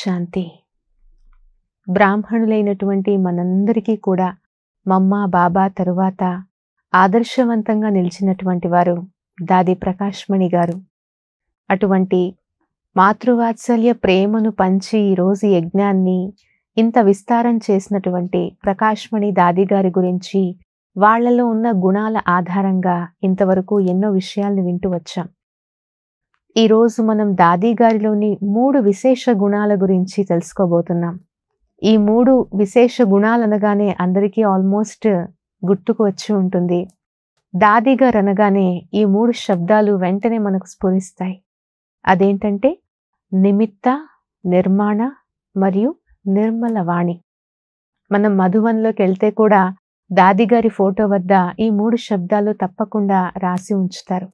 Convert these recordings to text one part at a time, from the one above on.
శాంతి బ్రాహ్మణులైనటువంటి మనందరికీ కూడా మమ్మ బాబా తరువాత ఆదర్శవంతంగా నిలిచినటువంటి వారు దాది ప్రకాష్మణి గారు అటువంటి మాతృవాత్సల్య ప్రేమను పంచి ఈరోజు యజ్ఞాన్ని ఇంత విస్తారం చేసినటువంటి ప్రకాష్మణి దాది గారి గురించి వాళ్లలో ఉన్న గుణాల ఆధారంగా ఇంతవరకు ఎన్నో విషయాల్ని వింటూ వచ్చాం ఈరోజు మనం దాది గారిలోని మూడు విశేష గుణాల గురించి తెలుసుకోబోతున్నాం ఈ మూడు విశేష గుణాలు అనగానే అందరికీ ఆల్మోస్ట్ గుర్తుకు వచ్చి ఉంటుంది దాది గారు అనగానే ఈ మూడు శబ్దాలు వెంటనే మనకు స్ఫురిస్తాయి అదేంటంటే నిమిత్త నిర్మాణ మరియు నిర్మల వాణి మనం మధువన్లోకి వెళ్తే కూడా దాదిగారి ఫోటో వద్ద ఈ మూడు శబ్దాలు తప్పకుండా రాసి ఉంచుతారు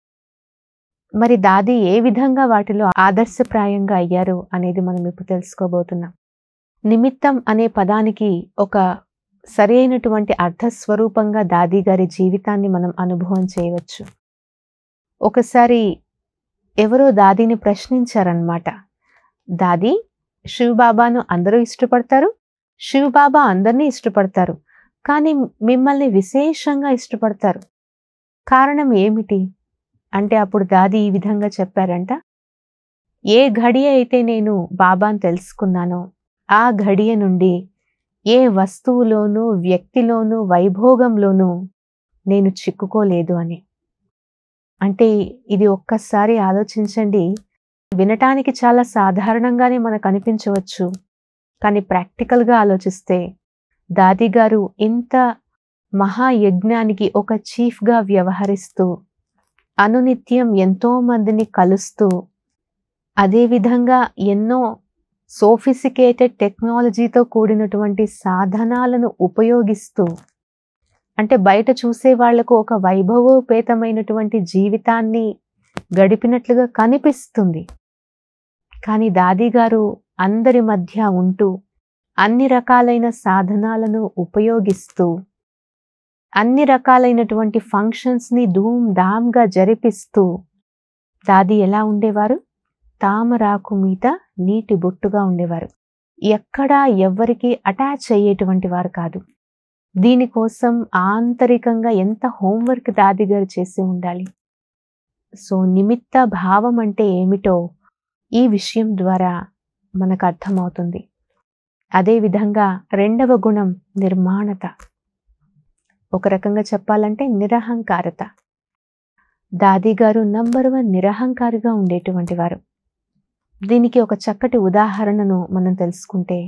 మరి దాది ఏ విధంగా వాటిలో ఆదర్శప్రాయంగా అయ్యారు అనేది మనం ఇప్పుడు తెలుసుకోబోతున్నాం నిమిత్తం అనే పదానికి ఒక సరి అయినటువంటి అర్థస్వరూపంగా దాది గారి జీవితాన్ని మనం అనుభవం చేయవచ్చు ఒకసారి ఎవరో దాదీని ప్రశ్నించారనమాట దాది శివబాబాను అందరూ ఇష్టపడతారు శివబాబా అందరినీ ఇష్టపడతారు కానీ మిమ్మల్ని విశేషంగా ఇష్టపడతారు కారణం ఏమిటి అంటే అప్పుడు దాది ఈ విధంగా చెప్పారంట ఏ ఘడియ అయితే నేను బాబాను తెలుసుకున్నానో ఆ ఘడియ నుండి ఏ వస్తువులోనూ వ్యక్తిలోనూ వైభోగంలోనూ నేను చిక్కుకోలేదు అని అంటే ఇది ఒక్కసారి ఆలోచించండి వినటానికి చాలా సాధారణంగానే మనకు అనిపించవచ్చు కానీ ప్రాక్టికల్గా ఆలోచిస్తే దాదిగారు ఇంత మహాయజ్ఞానికి ఒక చీఫ్గా వ్యవహరిస్తూ అనునిత్యం ఎంతో మందిని కలుస్తూ అదేవిధంగా ఎన్నో సోఫిసికేటెడ్ టెక్నాలజీతో కూడినటువంటి సాధనాలను ఉపయోగిస్తూ అంటే బయట చూసే వాళ్లకు ఒక వైభవోపేతమైనటువంటి జీవితాన్ని గడిపినట్లుగా కనిపిస్తుంది కానీ దాదిగారు అందరి మధ్య ఉంటూ అన్ని రకాలైన సాధనాలను ఉపయోగిస్తూ అన్ని రకాలైనటువంటి ఫంక్షన్స్ని ధామ్గా జరిపిస్తూ దాది ఎలా ఉండేవారు తామరాకు మీద నీటి బొట్టుగా ఉండేవారు ఎక్కడా ఎవ్వరికీ అటాచ్ అయ్యేటువంటి వారు కాదు దీనికోసం ఆంతరికంగా ఎంత హోంవర్క్ దాది గారు చేసి ఉండాలి సో నిమిత్త భావం అంటే ఏమిటో ఈ విషయం ద్వారా మనకు అర్థమవుతుంది అదేవిధంగా రెండవ గుణం నిర్మాణత ఒక రకంగా చెప్పాలంటే నిరహంకారత దాది గారు నంబర్ వన్ నిరహంకారిగా ఉండేటువంటి వారు దీనికి ఒక చక్కటి ఉదాహరణను మనం తెలుసుకుంటే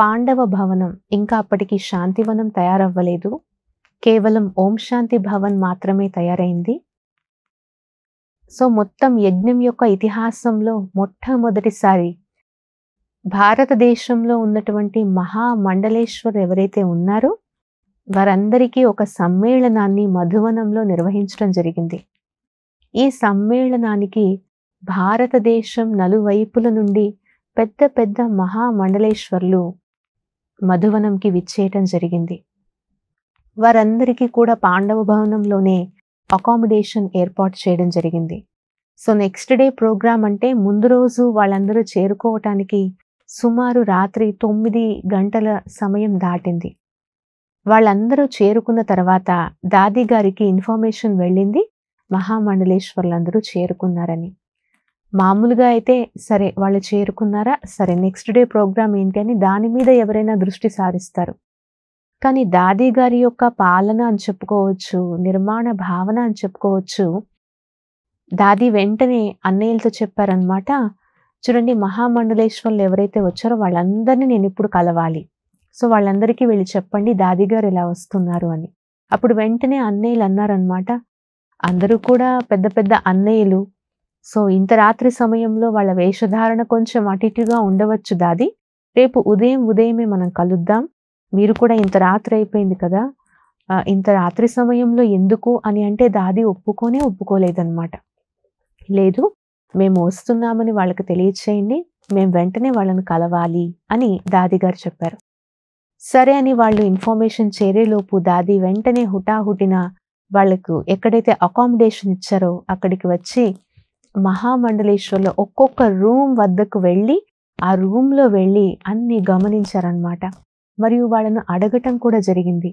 పాండవ భవనం ఇంకా అప్పటికి శాంతివనం తయారవ్వలేదు కేవలం ఓం శాంతి భవన్ మాత్రమే తయారైంది సో మొత్తం యజ్ఞం యొక్క ఇతిహాసంలో మొట్టమొదటిసారి భారతదేశంలో ఉన్నటువంటి మహామండలేశ్వరు ఎవరైతే ఉన్నారో వారందరికీ ఒక సమ్మేళనాన్ని మధువనంలో నిర్వహించడం జరిగింది ఈ సమ్మేళనానికి భారతదేశం నలువైపుల నుండి పెద్ద పెద్ద మహామండలేశ్వర్లు మధువనంకి విచ్చేయటం జరిగింది వారందరికీ కూడా పాండవ భవనంలోనే అకామిడేషన్ ఏర్పాటు చేయడం జరిగింది సో నెక్స్ట్ డే ప్రోగ్రామ్ అంటే ముందు రోజు వాళ్ళందరూ చేరుకోవటానికి సుమారు రాత్రి తొమ్మిది గంటల సమయం దాటింది వాళ్ళందరూ చేరుకున్న తర్వాత దాది గారికి ఇన్ఫర్మేషన్ వెళ్ళింది మహామండలేశ్వర్లందరూ చేరుకున్నారని మామూలుగా అయితే సరే వాళ్ళు చేరుకున్నారా సరే నెక్స్ట్ డే ప్రోగ్రామ్ ఏంటి అని దాని మీద ఎవరైనా దృష్టి సారిస్తారు కానీ దాది గారి యొక్క పాలన అని చెప్పుకోవచ్చు నిర్మాణ భావన అని చెప్పుకోవచ్చు దాది వెంటనే అన్నయ్యలతో చెప్పారనమాట చూడండి మహామండలేశ్వర్లు ఎవరైతే వచ్చారో వాళ్ళందరినీ నేను ఇప్పుడు కలవాలి సో వాళ్ళందరికీ వెళ్ళి చెప్పండి దాది గారు ఇలా వస్తున్నారు అని అప్పుడు వెంటనే అన్నయ్యలు అన్నారనమాట అందరూ కూడా పెద్ద పెద్ద అన్నయ్యలు సో ఇంత రాత్రి సమయంలో వాళ్ళ వేషధారణ కొంచెం అటిటిగా ఉండవచ్చు దాది రేపు ఉదయం ఉదయమే మనం కలుద్దాం మీరు కూడా ఇంత రాత్రి అయిపోయింది కదా ఇంత రాత్రి సమయంలో ఎందుకు అని అంటే దాది ఒప్పుకోనే ఒప్పుకోలేదన్నమాట లేదు మేము వస్తున్నామని వాళ్ళకి తెలియచేయండి మేము వెంటనే వాళ్ళని కలవాలి అని దాదిగారు చెప్పారు సరే అని వాళ్ళు ఇన్ఫర్మేషన్ చేరేలోపు దాది వెంటనే హుటాహుటిన వాళ్ళకు ఎక్కడైతే అకామిడేషన్ ఇచ్చారో అక్కడికి వచ్చి మహామండలేశ్వర్లో ఒక్కొక్క రూమ్ వద్దకు వెళ్ళి ఆ రూమ్లో వెళ్ళి అన్ని గమనించారనమాట మరియు వాళ్ళను అడగటం కూడా జరిగింది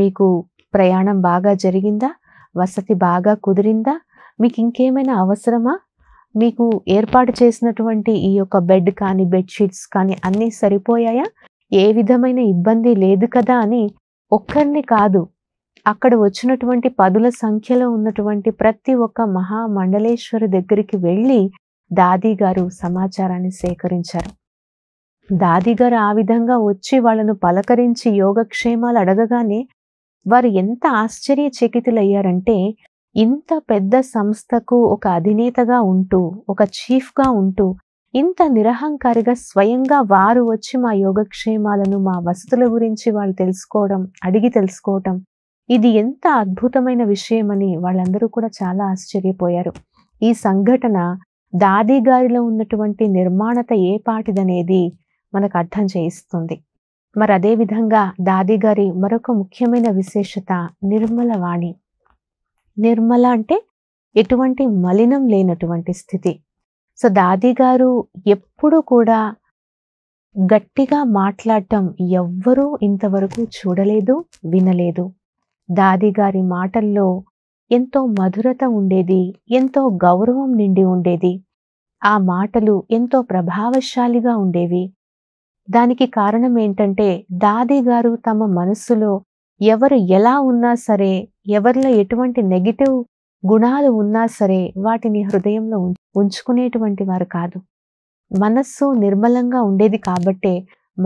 మీకు ప్రయాణం బాగా జరిగిందా వసతి బాగా కుదిరిందా మీకు ఇంకేమైనా అవసరమా మీకు ఏర్పాటు చేసినటువంటి ఈ యొక్క బెడ్ కానీ బెడ్షీట్స్ కానీ అన్నీ సరిపోయాయా ఏ విధమైన ఇబ్బంది లేదు కదా అని ఒక్కరిని కాదు అక్కడ వచ్చినటువంటి పదుల సంఖ్యలో ఉన్నటువంటి ప్రతి ఒక్క మహామండలేశ్వరి దగ్గరికి వెళ్ళి దాది గారు సమాచారాన్ని సేకరించారు దాది గారు ఆ విధంగా వచ్చి వాళ్ళను పలకరించి యోగక్షేమాలు అడగగానే వారు ఎంత ఆశ్చర్యచకితులయ్యారంటే ఇంత పెద్ద సంస్థకు ఒక అధినేతగా ఉంటూ ఒక చీఫ్గా ఉంటూ ఇంత నిరహంకారిగా స్వయంగా వారు వచ్చి మా యోగక్షేమాలను మా వసతుల గురించి వాళ్ళు తెలుసుకోవడం అడిగి తెలుసుకోవటం ఇది ఎంత అద్భుతమైన విషయమని వాళ్ళందరూ కూడా చాలా ఆశ్చర్యపోయారు ఈ సంఘటన దాది గారిలో ఉన్నటువంటి నిర్మాణత ఏ పాటిదనేది మనకు అర్థం చేయిస్తుంది మరి అదేవిధంగా దాది గారి మరొక ముఖ్యమైన విశేషత నిర్మల వాణి నిర్మల అంటే ఎటువంటి మలినం లేనటువంటి స్థితి సో దాది గారు ఎప్పుడు కూడా గట్టిగా మాట్లాడటం ఎవ్వరూ ఇంతవరకు చూడలేదు వినలేదు దాది గారి మాటల్లో ఎంతో మధురత ఉండేది ఎంతో గౌరవం నిండి ఉండేది ఆ మాటలు ఎంతో ప్రభావశాలిగా ఉండేవి దానికి కారణం ఏంటంటే దాది గారు తమ మనస్సులో ఎవరు ఎలా ఉన్నా సరే ఎవరిలో ఎటువంటి నెగిటివ్ గుణాలు ఉన్నా సరే వాటిని హృదయంలో ఉంచుకునేటువంటి వారు కాదు మనస్సు నిర్మలంగా ఉండేది కాబట్టే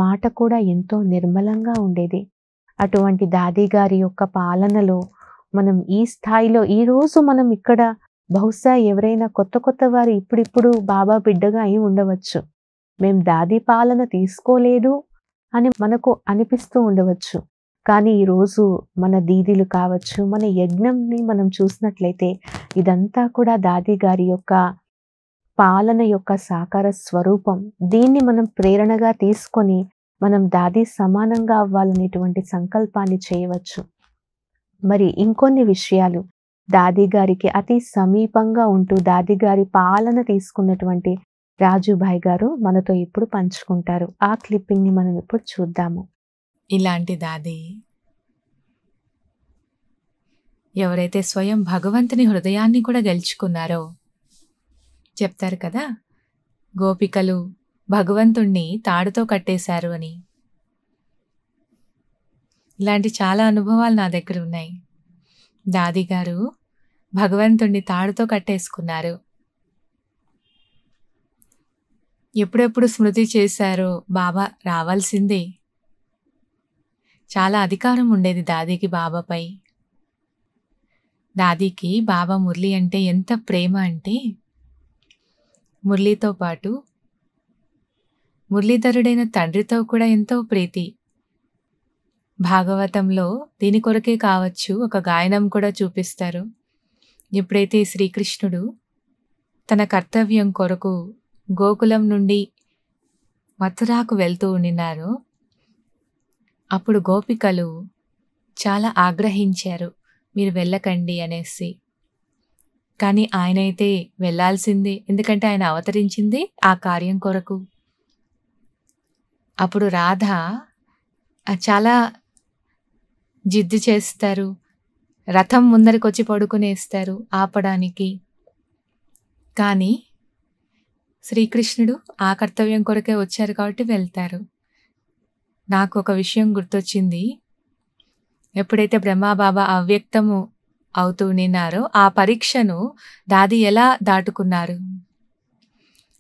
మాట కూడా ఎంతో నిర్మలంగా ఉండేది అటువంటి దాది గారి యొక్క పాలనలో మనం ఈ స్థాయిలో ఈరోజు మనం ఇక్కడ బహుశా ఎవరైనా కొత్త కొత్త వారు ఇప్పుడిప్పుడు బాబా బిడ్డగా అయి ఉండవచ్చు మేం దాది పాలన తీసుకోలేదు అని మనకు అనిపిస్తూ ఉండవచ్చు కానీ ఈరోజు మన దీదీలు కావచ్చు మన యజ్ఞంని మనం చూసినట్లయితే ఇదంతా కూడా దాది గారి యొక్క పాలన యొక్క సాకార స్వరూపం దీన్ని మనం ప్రేరణగా తీసుకొని మనం దాది సమానంగా అవ్వాలనేటువంటి సంకల్పాన్ని చేయవచ్చు మరి ఇంకొన్ని విషయాలు దాది గారికి అతి సమీపంగా ఉంటూ దాది గారి పాలన తీసుకున్నటువంటి రాజుభాయ్ గారు మనతో ఇప్పుడు పంచుకుంటారు ఆ క్లిప్పింగ్ని మనం ఇప్పుడు చూద్దాము ఇలాంటి దాది ఎవరైతే స్వయం భగవంతుని హృదయాన్ని కూడా గెలుచుకున్నారో చెప్తారు కదా గోపికలు భగవంతుణ్ణి తాడుతో కట్టేశారు అని ఇలాంటి చాలా అనుభవాలు నా దగ్గర ఉన్నాయి దాది గారు భగవంతుణ్ణి తాడుతో కట్టేసుకున్నారు ఎప్పుడెప్పుడు స్మృతి చేశారో బాబా రావాల్సిందే చాలా అధికారం ఉండేది దాదీకి బాబాపై దాదీకి బాబా మురళి అంటే ఎంత ప్రేమ అంటే మురళితో పాటు మురళీధరుడైన తండ్రితో కూడా ఎంతో ప్రీతి భాగవతంలో దీని కొరకే కావచ్చు ఒక గాయనం కూడా చూపిస్తారు ఎప్పుడైతే శ్రీకృష్ణుడు తన కర్తవ్యం కొరకు గోకులం నుండి మథురాకు వెళ్తూ ఉండినారో అప్పుడు గోపికలు చాలా ఆగ్రహించారు మీరు వెళ్ళకండి అనేసి కానీ ఆయనైతే వెళ్లాల్సింది ఎందుకంటే ఆయన అవతరించింది ఆ కార్యం కొరకు అప్పుడు రాధ చాలా జిద్దు చేస్తారు రథం ముందరికొచ్చి పడుకునేస్తారు ఆపడానికి కానీ శ్రీకృష్ణుడు ఆ కర్తవ్యం కొరకే వచ్చారు కాబట్టి వెళ్తారు నాకు ఒక విషయం గుర్తొచ్చింది ఎప్పుడైతే బ్రహ్మాబాబా అవ్యక్తము నిన్నారో ఆ పరీక్షను దాది ఎలా దాటుకున్నారు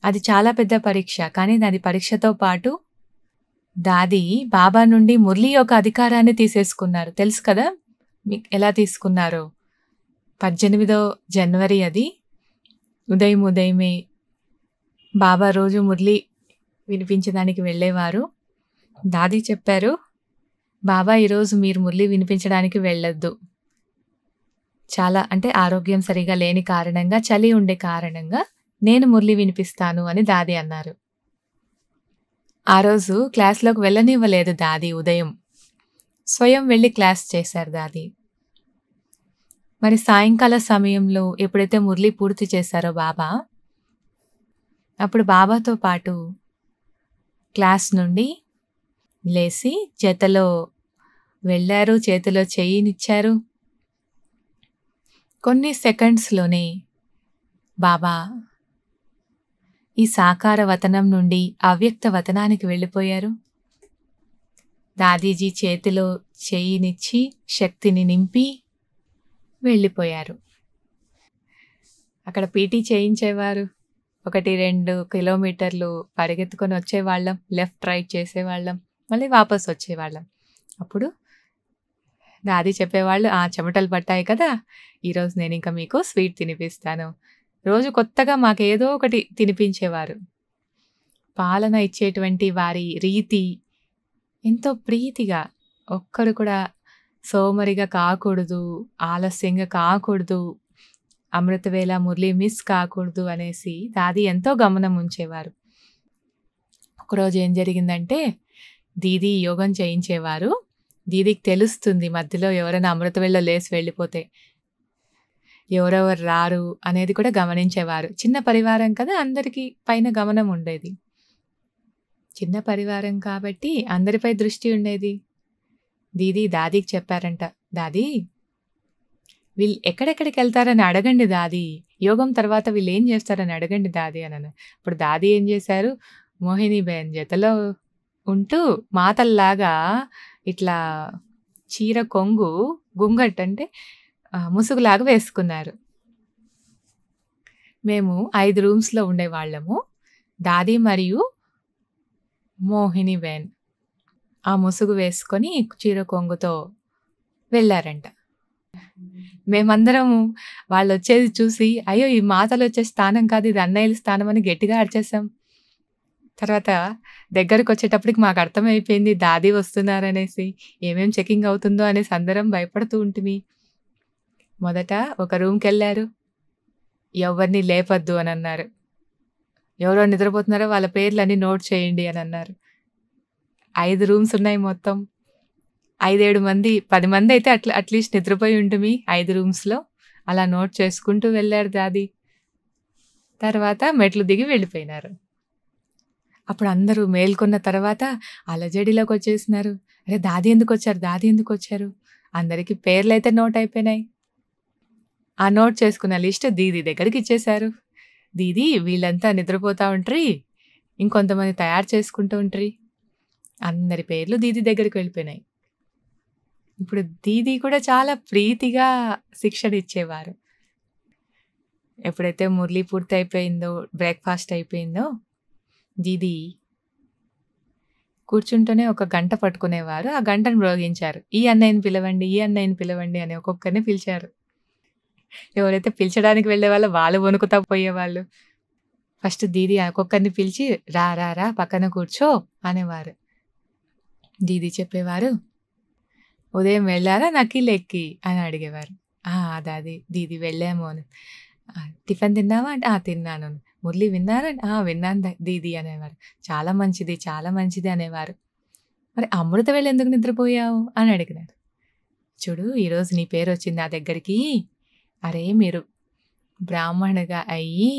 అది చాలా పెద్ద పరీక్ష కానీ దాని పరీక్షతో పాటు దాది బాబా నుండి మురళి యొక్క అధికారాన్ని తీసేసుకున్నారు తెలుసు కదా మీకు ఎలా తీసుకున్నారో పద్దెనిమిదో జనవరి అది ఉదయం ఉదయమే బాబా రోజు మురళి వినిపించడానికి వెళ్ళేవారు దాది చెప్పారు బాబా ఈరోజు మీరు మురళి వినిపించడానికి వెళ్ళొద్దు చాలా అంటే ఆరోగ్యం సరిగా లేని కారణంగా చలి ఉండే కారణంగా నేను మురళి వినిపిస్తాను అని దాది అన్నారు ఆ రోజు క్లాస్లోకి వెళ్ళనివ్వలేదు దాది ఉదయం స్వయం వెళ్ళి క్లాస్ చేశారు దాది మరి సాయంకాల సమయంలో ఎప్పుడైతే మురళి పూర్తి చేశారో బాబా అప్పుడు బాబాతో పాటు క్లాస్ నుండి లేచి చేతలో వెళ్ళారు చేతిలో చెయ్యినిచ్చారు కొన్ని సెకండ్స్లోనే బాబా ఈ సాకార వతనం నుండి అవ్యక్త వతనానికి వెళ్ళిపోయారు దాదీజీ చేతిలో చెయ్యినిచ్చి శక్తిని నింపి వెళ్ళిపోయారు అక్కడ పీటీ చేయించేవారు ఒకటి రెండు కిలోమీటర్లు పరిగెత్తుకొని వచ్చేవాళ్ళం లెఫ్ట్ రైట్ చేసేవాళ్ళం మళ్ళీ వాపస్ వచ్చేవాళ్ళం అప్పుడు దాది చెప్పేవాళ్ళు ఆ చెమటలు పట్టాయి కదా ఈరోజు నేను ఇంకా మీకు స్వీట్ తినిపిస్తాను రోజు కొత్తగా మాకు ఏదో ఒకటి తినిపించేవారు పాలన ఇచ్చేటువంటి వారి రీతి ఎంతో ప్రీతిగా ఒక్కరు కూడా సోమరిగా కాకూడదు ఆలస్యంగా కాకూడదు అమృతవేళ మురళి మిస్ కాకూడదు అనేసి దాది ఎంతో గమనం ఉంచేవారు ఒకరోజు ఏం జరిగిందంటే దీది యోగం చేయించేవారు దీదికి తెలుస్తుంది మధ్యలో ఎవరైనా అమృత వెళ్ళ లేసి వెళ్ళిపోతే ఎవరెవరు రారు అనేది కూడా గమనించేవారు చిన్న పరివారం కదా అందరికీ పైన గమనం ఉండేది చిన్న పరివారం కాబట్టి అందరిపై దృష్టి ఉండేది దీది దాదీకి చెప్పారంట దాదీ వీళ్ళు ఎక్కడెక్కడికి వెళ్తారని అడగండి దాది యోగం తర్వాత వీళ్ళు ఏం చేస్తారని అడగండి దాది అనను ఇప్పుడు దాది ఏం చేశారు మోహిని బేన్ జతలో ఉంటూ మాతల్లాగా ఇట్లా చీర కొంగు గుంగట్ అంటే ముసుగులాగా వేసుకున్నారు మేము ఐదు రూమ్స్లో ఉండేవాళ్ళము దాది మరియు మోహిని వేన్ ఆ ముసుగు వేసుకొని చీర కొంగుతో వెళ్ళారంట మేమందరము వాళ్ళు వచ్చేది చూసి అయ్యో ఈ మాతలు వచ్చే స్థానం కాదు ఇది అన్నయ్యల స్థానం అని గట్టిగా అరిచేసాం తర్వాత దగ్గరకు వచ్చేటప్పటికి మాకు అర్థమైపోయింది దాది వస్తున్నారనేసి ఏమేం చెకింగ్ అవుతుందో అనేసి అందరం భయపడుతూ ఉంటుంది మొదట ఒక రూమ్కి వెళ్ళారు ఎవరిని లేపద్దు అని అన్నారు ఎవరో నిద్రపోతున్నారో వాళ్ళ పేర్లు అన్నీ నోట్ చేయండి అని అన్నారు ఐదు రూమ్స్ ఉన్నాయి మొత్తం ఐదేడు మంది పది మంది అయితే అట్ల అట్లీస్ట్ నిద్రపోయి ఉంటుంది ఐదు రూమ్స్లో అలా నోట్ చేసుకుంటూ వెళ్ళారు దాది తర్వాత మెట్లు దిగి వెళ్ళిపోయినారు అప్పుడు అందరూ మేల్కొన్న తర్వాత అలజడిలోకి వచ్చేసినారు అరే దాది ఎందుకు వచ్చారు దాది ఎందుకు వచ్చారు అందరికీ పేర్లు అయితే నోట్ అయిపోయినాయి ఆ నోట్ చేసుకున్న లిస్ట్ దీది దగ్గరికి ఇచ్చేశారు దీది వీళ్ళంతా నిద్రపోతూ ఉంటారు ఇంకొంతమంది తయారు చేసుకుంటూ ఉంటారు అందరి పేర్లు దీది దగ్గరికి వెళ్ళిపోయినాయి ఇప్పుడు దీది కూడా చాలా ప్రీతిగా శిక్షణ ఇచ్చేవారు ఎప్పుడైతే మురళి పూర్తి అయిపోయిందో బ్రేక్ఫాస్ట్ అయిపోయిందో దీది కూర్చుంటూనే ఒక గంట పట్టుకునేవారు ఆ గంటను మ్రోగించారు ఈ అన్నయ్యని పిలవండి ఈ అన్నయ్యని పిలవండి అని ఒక్కొక్కరిని పిలిచారు ఎవరైతే పిలిచడానికి వెళ్ళే వాళ్ళు వాళ్ళు వణుకుతా పోయేవాళ్ళు ఫస్ట్ దీది ఒక్కొక్కరిని పిలిచి రా రా రా పక్కన కూర్చో అనేవారు దీది చెప్పేవారు ఉదయం వెళ్ళారా నాకు లెక్కి అని అడిగేవారు అది అది దీది వెళ్ళాము అని టిఫిన్ తిన్నావా అంటే తిన్నాను మురళి విన్నారని విన్నాను దీది అనేవారు చాలా మంచిది చాలా మంచిది అనేవారు మరి అమృత వేళ ఎందుకు నిద్రపోయావు అని అడిగినారు చూడు ఈరోజు నీ పేరు వచ్చింది నా దగ్గరికి అరే మీరు బ్రాహ్మణుగా అయ్యి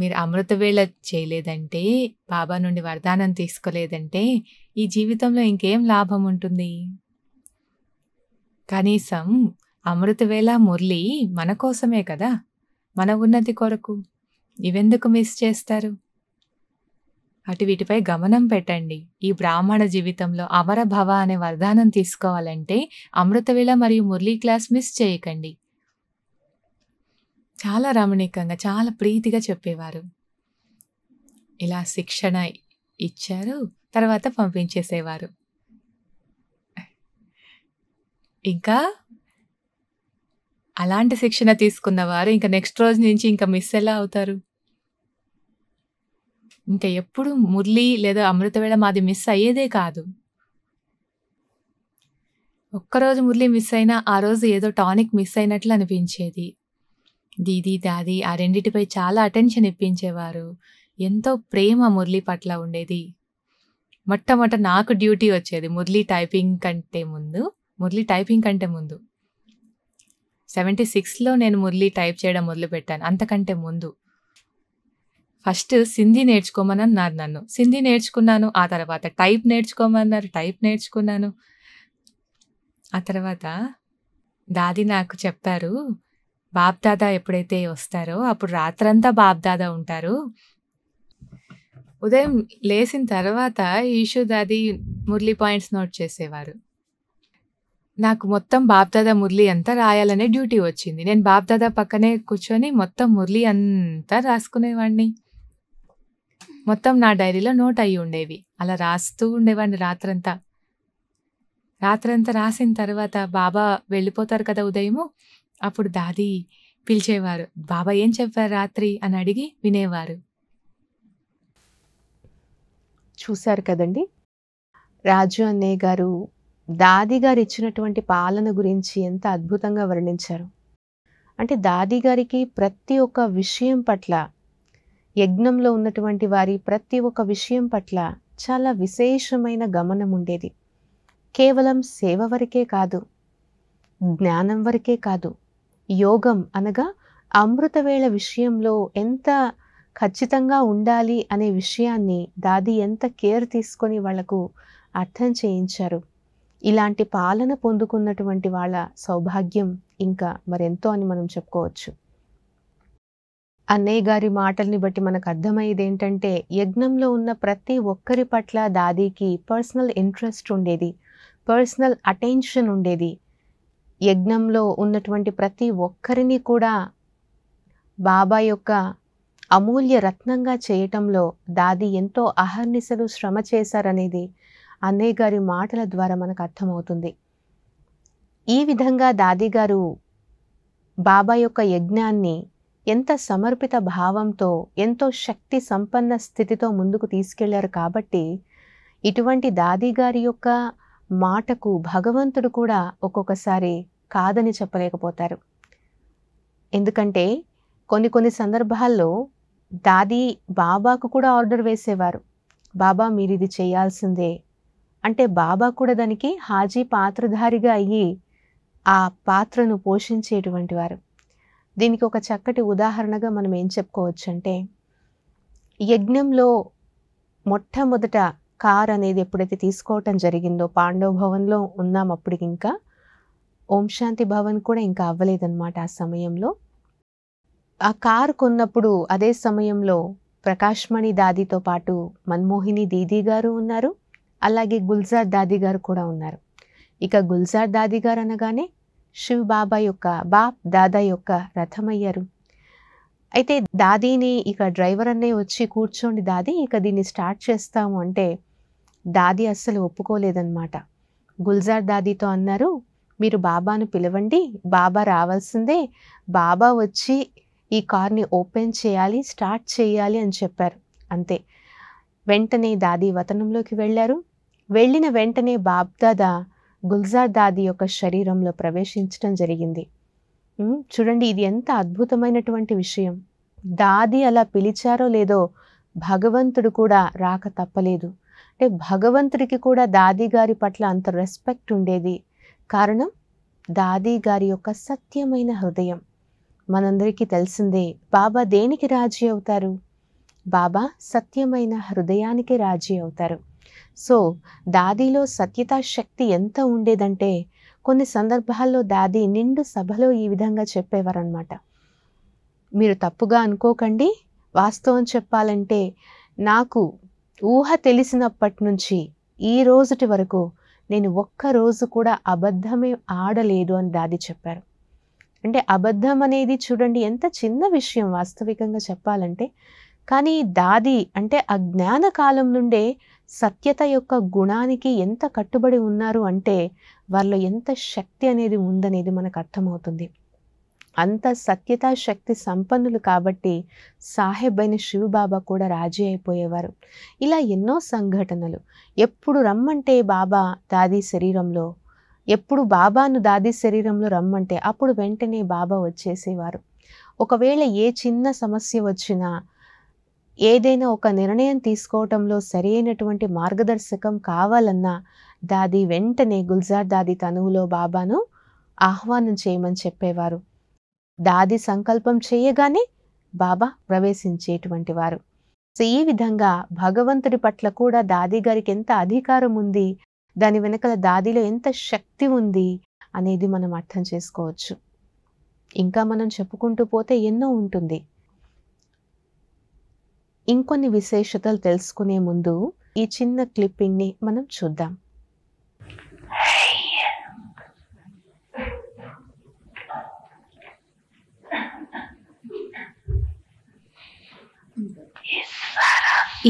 మీరు అమృతవేళ చేయలేదంటే బాబా నుండి వరదానం తీసుకోలేదంటే ఈ జీవితంలో ఇంకేం లాభం ఉంటుంది కనీసం అమృతవేళ మురళి మన కోసమే కదా మన ఉన్నతి కొరకు ఇవెందుకు మిస్ చేస్తారు అటు వీటిపై గమనం పెట్టండి ఈ బ్రాహ్మణ జీవితంలో అమరభవ అనే వరదానం తీసుకోవాలంటే అమృతవేళ మరియు మురళీ క్లాస్ మిస్ చేయకండి చాలా రమణీకంగా చాలా ప్రీతిగా చెప్పేవారు ఇలా శిక్షణ ఇచ్చారు తర్వాత పంపించేసేవారు ఇంకా అలాంటి శిక్షణ తీసుకున్నవారు ఇంకా నెక్స్ట్ రోజు నుంచి ఇంకా మిస్ ఎలా అవుతారు ఇంకా ఎప్పుడు మురళి లేదా అమృతవేళ మాది మిస్ అయ్యేదే కాదు ఒక్కరోజు మురళి మిస్ అయినా ఆ రోజు ఏదో టానిక్ మిస్ అయినట్లు అనిపించేది దీది దాది ఆ రెండిటిపై చాలా అటెన్షన్ ఇప్పించేవారు ఎంతో ప్రేమ మురళి పట్ల ఉండేది మొట్టమొదట నాకు డ్యూటీ వచ్చేది మురళి టైపింగ్ కంటే ముందు మురళి టైపింగ్ కంటే ముందు సెవెంటీ సిక్స్లో నేను మురళి టైప్ చేయడం మొదలుపెట్టాను అంతకంటే ముందు ఫస్ట్ సింధీ నేర్చుకోమని అన్నారు నన్ను సింధీ నేర్చుకున్నాను ఆ తర్వాత టైప్ నేర్చుకోమన్నారు టైప్ నేర్చుకున్నాను ఆ తర్వాత దాది నాకు చెప్పారు బాబ్దాదా ఎప్పుడైతే వస్తారో అప్పుడు రాత్రంతా బాబ్దాదా ఉంటారు ఉదయం లేచిన తర్వాత ఈషు దాది మురళి పాయింట్స్ నోట్ చేసేవారు నాకు మొత్తం బాబ్దాదా మురళి అంతా రాయాలనే డ్యూటీ వచ్చింది నేను బాబ్దాదా పక్కనే కూర్చొని మొత్తం మురళి అంతా రాసుకునేవాడిని మొత్తం నా డైరీలో నోట్ అయ్యి ఉండేవి అలా రాస్తూ ఉండేవాడిని రాత్రంతా రాత్రంతా రాసిన తర్వాత బాబా వెళ్ళిపోతారు కదా ఉదయము అప్పుడు దాది పిలిచేవారు బాబా ఏం చెప్పారు రాత్రి అని అడిగి వినేవారు చూశారు కదండి రాజు అన్నయ్య గారు దాది గారు ఇచ్చినటువంటి పాలన గురించి ఎంత అద్భుతంగా వర్ణించారు అంటే దాది గారికి ప్రతి ఒక్క విషయం పట్ల యజ్ఞంలో ఉన్నటువంటి వారి ప్రతి ఒక్క విషయం పట్ల చాలా విశేషమైన గమనం ఉండేది కేవలం సేవ వరకే కాదు జ్ఞానం వరకే కాదు యోగం అనగా అమృతవేళ విషయంలో ఎంత ఖచ్చితంగా ఉండాలి అనే విషయాన్ని దాది ఎంత కేర్ తీసుకొని వాళ్లకు అర్థం చేయించారు ఇలాంటి పాలన పొందుకున్నటువంటి వాళ్ళ సౌభాగ్యం ఇంకా మరెంతో అని మనం చెప్పుకోవచ్చు అన్నయ్య గారి మాటల్ని బట్టి మనకు అర్థమయ్యేది ఏంటంటే యజ్ఞంలో ఉన్న ప్రతి ఒక్కరి పట్ల దాదీకి పర్సనల్ ఇంట్రెస్ట్ ఉండేది పర్సనల్ అటెన్షన్ ఉండేది యజ్ఞంలో ఉన్నటువంటి ప్రతి ఒక్కరిని కూడా బాబా యొక్క అమూల్య రత్నంగా చేయటంలో దాది ఎంతో అహర్నిశలు శ్రమ చేశారనేది అన్నయ్య గారి మాటల ద్వారా మనకు అర్థమవుతుంది ఈ విధంగా దాది గారు బాబా యొక్క యజ్ఞాన్ని ఎంత సమర్పిత భావంతో ఎంతో శక్తి సంపన్న స్థితితో ముందుకు తీసుకెళ్లారు కాబట్టి ఇటువంటి దాది గారి యొక్క మాటకు భగవంతుడు కూడా ఒక్కొక్కసారి కాదని చెప్పలేకపోతారు ఎందుకంటే కొన్ని కొన్ని సందర్భాల్లో దాది బాబాకు కూడా ఆర్డర్ వేసేవారు బాబా మీరు ఇది చేయాల్సిందే అంటే బాబా కూడా దానికి హాజీ పాత్రధారిగా అయ్యి ఆ పాత్రను పోషించేటువంటి వారు దీనికి ఒక చక్కటి ఉదాహరణగా మనం ఏం చెప్పుకోవచ్చు అంటే యజ్ఞంలో మొట్టమొదట కార్ అనేది ఎప్పుడైతే తీసుకోవటం జరిగిందో పాండవ భవన్లో ఉన్నాం అప్పటికి ఇంకా ఓం శాంతి భవన్ కూడా ఇంకా అవ్వలేదన్నమాట ఆ సమయంలో ఆ కారు కొన్నప్పుడు అదే సమయంలో ప్రకాష్మణి దాదితో పాటు మన్మోహిని దీదీ గారు ఉన్నారు అలాగే గుల్జార్ దాది గారు కూడా ఉన్నారు ఇక గుల్జార్ దాది గారు అనగానే శివ బాబా యొక్క బాప్ దాదా యొక్క రథమయ్యారు అయితే దాదీని ఇక డ్రైవర్ అన్నే వచ్చి కూర్చోండి దాది ఇక దీన్ని స్టార్ట్ చేస్తాము అంటే దాది అస్సలు ఒప్పుకోలేదన్నమాట గుల్జార్ దాదీతో అన్నారు మీరు బాబాను పిలవండి బాబా రావాల్సిందే బాబా వచ్చి ఈ కార్ని ఓపెన్ చేయాలి స్టార్ట్ చేయాలి అని చెప్పారు అంతే వెంటనే దాది వతనంలోకి వెళ్ళారు వెళ్ళిన వెంటనే బాబ్దాదా గుల్జార్ దాది యొక్క శరీరంలో ప్రవేశించడం జరిగింది చూడండి ఇది ఎంత అద్భుతమైనటువంటి విషయం దాది అలా పిలిచారో లేదో భగవంతుడు కూడా రాక తప్పలేదు అంటే భగవంతుడికి కూడా దాది గారి పట్ల అంత రెస్పెక్ట్ ఉండేది కారణం దాది గారి యొక్క సత్యమైన హృదయం మనందరికీ తెలిసిందే బాబా దేనికి రాజీ అవుతారు బాబా సత్యమైన హృదయానికి రాజీ అవుతారు సో దాదిలో సత్యతా శక్తి ఎంత ఉండేదంటే కొన్ని సందర్భాల్లో దాది నిండు సభలో ఈ విధంగా చెప్పేవారనమాట మీరు తప్పుగా అనుకోకండి వాస్తవం చెప్పాలంటే నాకు ఊహ తెలిసినప్పటి నుంచి ఈ రోజుటి వరకు నేను ఒక్కరోజు కూడా అబద్ధమే ఆడలేదు అని దాది చెప్పారు అంటే అబద్ధం అనేది చూడండి ఎంత చిన్న విషయం వాస్తవికంగా చెప్పాలంటే కానీ దాది అంటే అజ్ఞాన కాలం నుండే సత్యత యొక్క గుణానికి ఎంత కట్టుబడి ఉన్నారు అంటే వాళ్ళు ఎంత శక్తి అనేది ఉందనేది మనకు అర్థమవుతుంది అంత సత్యత శక్తి సంపన్నులు కాబట్టి సాహెబ్ అయిన శివబాబా కూడా రాజీ అయిపోయేవారు ఇలా ఎన్నో సంఘటనలు ఎప్పుడు రమ్మంటే బాబా దాది శరీరంలో ఎప్పుడు బాబాను దాది శరీరంలో రమ్మంటే అప్పుడు వెంటనే బాబా వచ్చేసేవారు ఒకవేళ ఏ చిన్న సమస్య వచ్చినా ఏదైనా ఒక నిర్ణయం తీసుకోవటంలో సరైనటువంటి మార్గదర్శకం కావాలన్నా దాది వెంటనే గుల్జార్ దాది తనువులో బాబాను ఆహ్వానం చేయమని చెప్పేవారు దాది సంకల్పం చేయగానే బాబా ప్రవేశించేటువంటి వారు సో ఈ విధంగా భగవంతుడి పట్ల కూడా దాది గారికి ఎంత అధికారం ఉంది దాని వెనకల దాదిలో ఎంత శక్తి ఉంది అనేది మనం అర్థం చేసుకోవచ్చు ఇంకా మనం చెప్పుకుంటూ పోతే ఎన్నో ఉంటుంది ఇంకొన్ని విశేషతలు తెలుసుకునే ముందు ఈ చిన్న క్లిప్పింగ్ని మనం చూద్దాం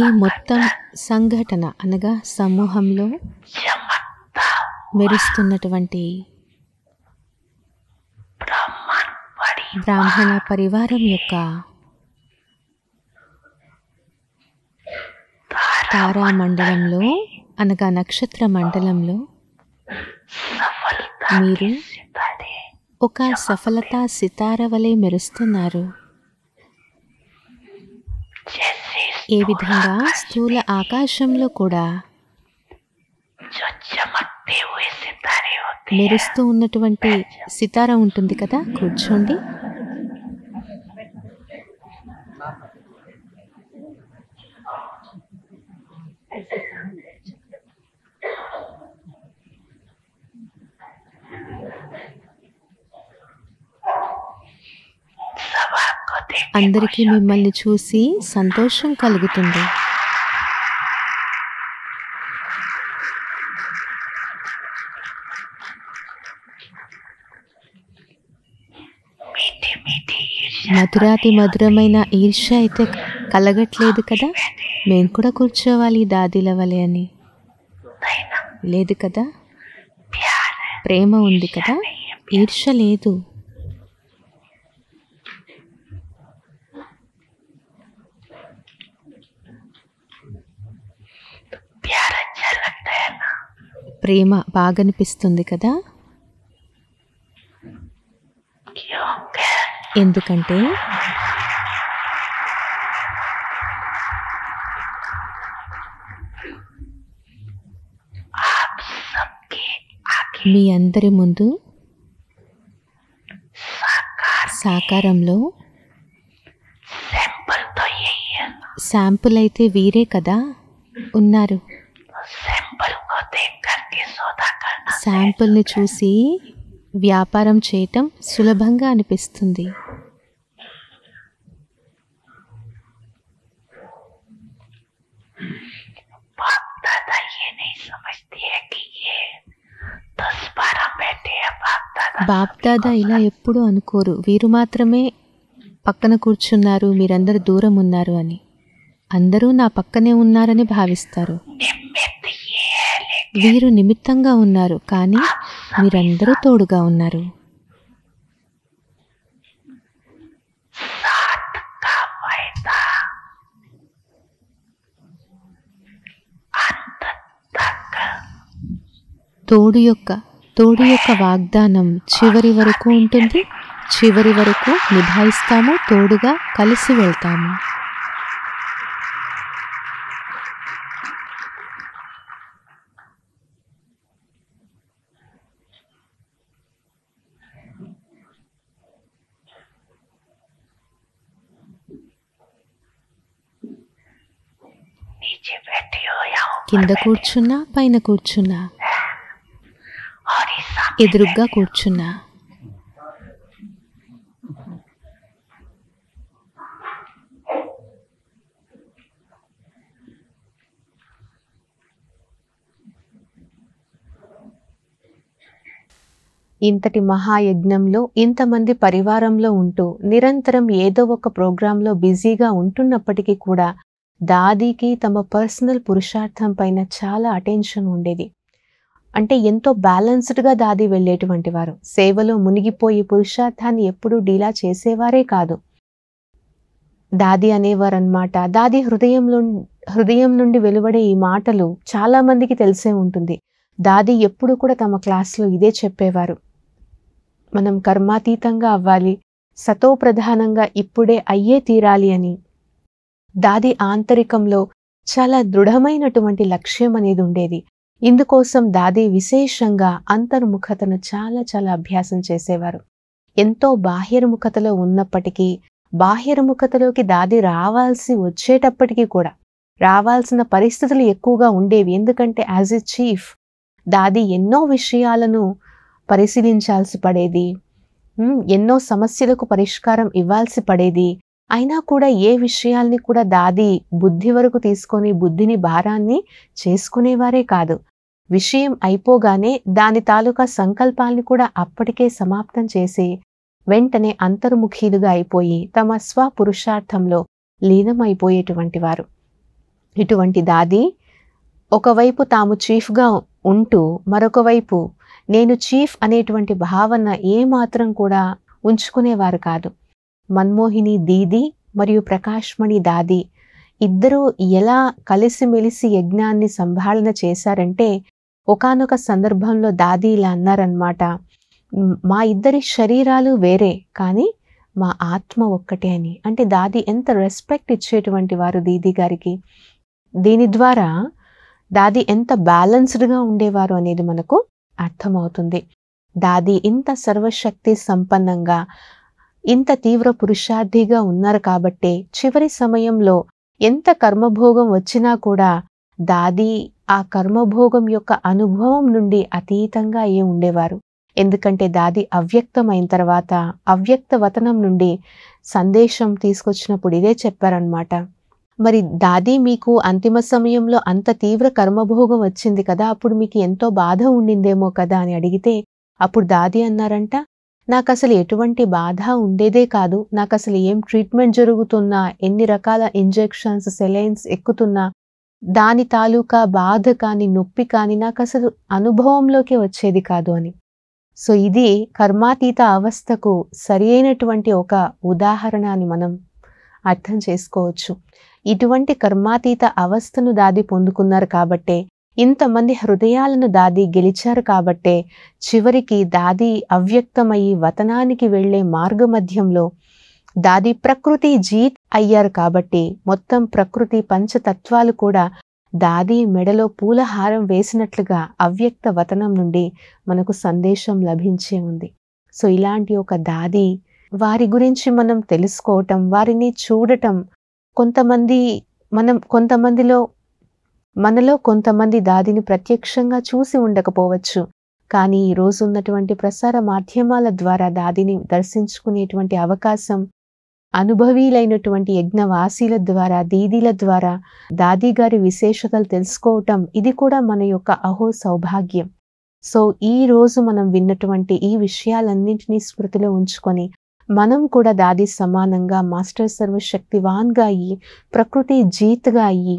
ఈ మొత్తం సంఘటన అనగా సమూహంలో మెరుస్తున్నటువంటి బ్రాహ్మణ పరివారం యొక్క తారా మండలంలో అనగా నక్షత్ర మండలంలో మీరు ఒక సఫలత సితార వలె మెరుస్తున్నారు ఏ విధంగా స్థూల ఆకాశంలో కూడా మెరుస్తూ ఉన్నటువంటి సితార ఉంటుంది కదా కూర్చోండి అందరికీ మిమ్మల్ని చూసి సంతోషం కలుగుతుంది మధురాతి మధురమైన ఈర్ష అయితే కలగట్లేదు కదా మేము కూడా కూర్చోవాలి దాదిల వలె అని లేదు కదా ప్రేమ ఉంది కదా ఈర్ష లేదు ప్రేమ బాగనిపిస్తుంది కదా ఎందుకంటే మీ అందరి ముందు సాకారంలో శాంపుల్ అయితే వీరే కదా ఉన్నారు శాంపుల్ని చూసి వ్యాపారం చేయటం సులభంగా అనిపిస్తుంది బాప్దాదా ఇలా ఎప్పుడూ అనుకోరు వీరు మాత్రమే పక్కన కూర్చున్నారు మీరందరూ దూరం ఉన్నారు అని అందరూ నా పక్కనే ఉన్నారని భావిస్తారు వీరు నిమిత్తంగా ఉన్నారు కానీ మీరందరూ తోడుగా ఉన్నారు తోడు యొక్క తోడు యొక్క వాగ్దానం చివరి వరకు ఉంటుంది చివరి వరకు నిభాయిస్తాము తోడుగా కలిసి వెళ్తాము కింద కూర్చున్నా పైన కూర్చున్నా ఎదురుగ్గా కూర్చున్నా ఇంతటి మహాయజ్ఞంలో ఇంతమంది పరివారంలో ఉంటూ నిరంతరం ఏదో ఒక ప్రోగ్రాంలో బిజీగా ఉంటున్నప్పటికీ కూడా దాదికి తమ పర్సనల్ పురుషార్థం పైన చాలా అటెన్షన్ ఉండేది అంటే ఎంతో బ్యాలెన్స్డ్గా దాది వెళ్ళేటువంటి వారు సేవలో మునిగిపోయి పురుషార్థాన్ని ఎప్పుడూ డీలా చేసేవారే కాదు దాది అనేవారనమాట దాది హృదయంలో హృదయం నుండి వెలువడే ఈ మాటలు చాలామందికి తెలిసే ఉంటుంది దాది ఎప్పుడు కూడా తమ క్లాస్లో ఇదే చెప్పేవారు మనం కర్మాతీతంగా అవ్వాలి సతో ప్రధానంగా ఇప్పుడే అయ్యే తీరాలి అని దాది ఆంతరికంలో చాలా దృఢమైనటువంటి లక్ష్యం అనేది ఉండేది ఇందుకోసం దాది విశేషంగా అంతర్ముఖతను చాలా చాలా అభ్యాసం చేసేవారు ఎంతో బాహ్యర్ముఖతలో ఉన్నప్పటికీ బాహ్యర్ముఖతలోకి దాది రావాల్సి వచ్చేటప్పటికీ కూడా రావాల్సిన పరిస్థితులు ఎక్కువగా ఉండేవి ఎందుకంటే యాజ్ ఎ చీఫ్ దాది ఎన్నో విషయాలను పరిశీలించాల్సి పడేది ఎన్నో సమస్యలకు పరిష్కారం ఇవ్వాల్సి పడేది అయినా కూడా ఏ విషయాల్ని కూడా దాది బుద్ధి వరకు తీసుకొని బుద్ధిని భారాన్ని చేసుకునేవారే కాదు విషయం అయిపోగానే దాని తాలూకా సంకల్పాల్ని కూడా అప్పటికే సమాప్తం చేసి వెంటనే అంతర్ముఖీలుగా అయిపోయి తమ స్వపురుషార్థంలో లీనమైపోయేటువంటి వారు ఇటువంటి దాది ఒకవైపు తాము చీఫ్గా ఉంటూ మరొకవైపు నేను చీఫ్ అనేటువంటి భావన ఏమాత్రం కూడా ఉంచుకునేవారు కాదు మన్మోహిని దీది మరియు ప్రకాష్మణి దాది ఇద్దరూ ఎలా కలిసిమెలిసి యజ్ఞాన్ని సంభాళన చేశారంటే ఒకనొక సందర్భంలో దాది ఇలా అన్నారనమాట మా ఇద్దరి శరీరాలు వేరే కానీ మా ఆత్మ ఒక్కటే అని అంటే దాది ఎంత రెస్పెక్ట్ ఇచ్చేటువంటి వారు దీది గారికి దీని ద్వారా దాది ఎంత బ్యాలెన్స్డ్గా ఉండేవారు అనేది మనకు అర్థమవుతుంది దాది ఇంత సర్వశక్తి సంపన్నంగా ఇంత తీవ్ర పురుషార్థిగా ఉన్నారు కాబట్టే చివరి సమయంలో ఎంత కర్మభోగం వచ్చినా కూడా దాది ఆ కర్మభోగం యొక్క అనుభవం నుండి అతీతంగా అయి ఉండేవారు ఎందుకంటే దాది అవ్యక్తం అయిన తర్వాత అవ్యక్త వతనం నుండి సందేశం తీసుకొచ్చినప్పుడు ఇదే చెప్పారనమాట మరి దాది మీకు అంతిమ సమయంలో అంత తీవ్ర కర్మభోగం వచ్చింది కదా అప్పుడు మీకు ఎంతో బాధ ఉండిందేమో కదా అని అడిగితే అప్పుడు దాది అన్నారంట నాకు అసలు ఎటువంటి బాధ ఉండేదే కాదు నాకు అసలు ఏం ట్రీట్మెంట్ జరుగుతున్నా ఎన్ని రకాల ఇంజెక్షన్స్ సెలైన్స్ ఎక్కుతున్నా దాని తాలూకా బాధ కానీ నొప్పి కానీ నాకు అసలు అనుభవంలోకి వచ్చేది కాదు అని సో ఇది కర్మాతీత అవస్థకు సరి అయినటువంటి ఒక ఉదాహరణ అని మనం అర్థం చేసుకోవచ్చు ఇటువంటి కర్మాతీత అవస్థను దాది పొందుకున్నారు కాబట్టే ఇంతమంది హృదయాలను దాది గెలిచారు కాబట్టే చివరికి దాది అవ్యక్తమయ్యి వతనానికి వెళ్లే మధ్యంలో దాది ప్రకృతి జీత్ అయ్యారు కాబట్టి మొత్తం ప్రకృతి పంచతత్వాలు కూడా దాది మెడలో పూలహారం వేసినట్లుగా అవ్యక్త వతనం నుండి మనకు సందేశం లభించే ఉంది సో ఇలాంటి ఒక దాది వారి గురించి మనం తెలుసుకోవటం వారిని చూడటం కొంతమంది మనం కొంతమందిలో మనలో కొంతమంది దాదిని ప్రత్యక్షంగా చూసి ఉండకపోవచ్చు కానీ ఈ రోజు ఉన్నటువంటి ప్రసార మాధ్యమాల ద్వారా దాదిని దర్శించుకునేటువంటి అవకాశం అనుభవీలైనటువంటి యజ్ఞవాసీల ద్వారా దీదీల ద్వారా దాది గారి విశేషతలు తెలుసుకోవటం ఇది కూడా మన యొక్క అహో సౌభాగ్యం సో ఈ రోజు మనం విన్నటువంటి ఈ విషయాలన్నింటినీ స్మృతిలో ఉంచుకొని మనం కూడా దాది సమానంగా మాస్టర్ సర్వశక్తివాన్గా అయ్యి ప్రకృతి జీత్గా అయ్యి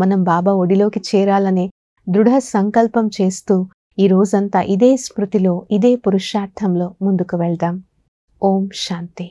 మనం బాబా ఒడిలోకి చేరాలనే దృఢ సంకల్పం చేస్తూ ఈ రోజంతా ఇదే స్మృతిలో ఇదే పురుషార్థంలో ముందుకు వెళ్దాం ఓం శాంతి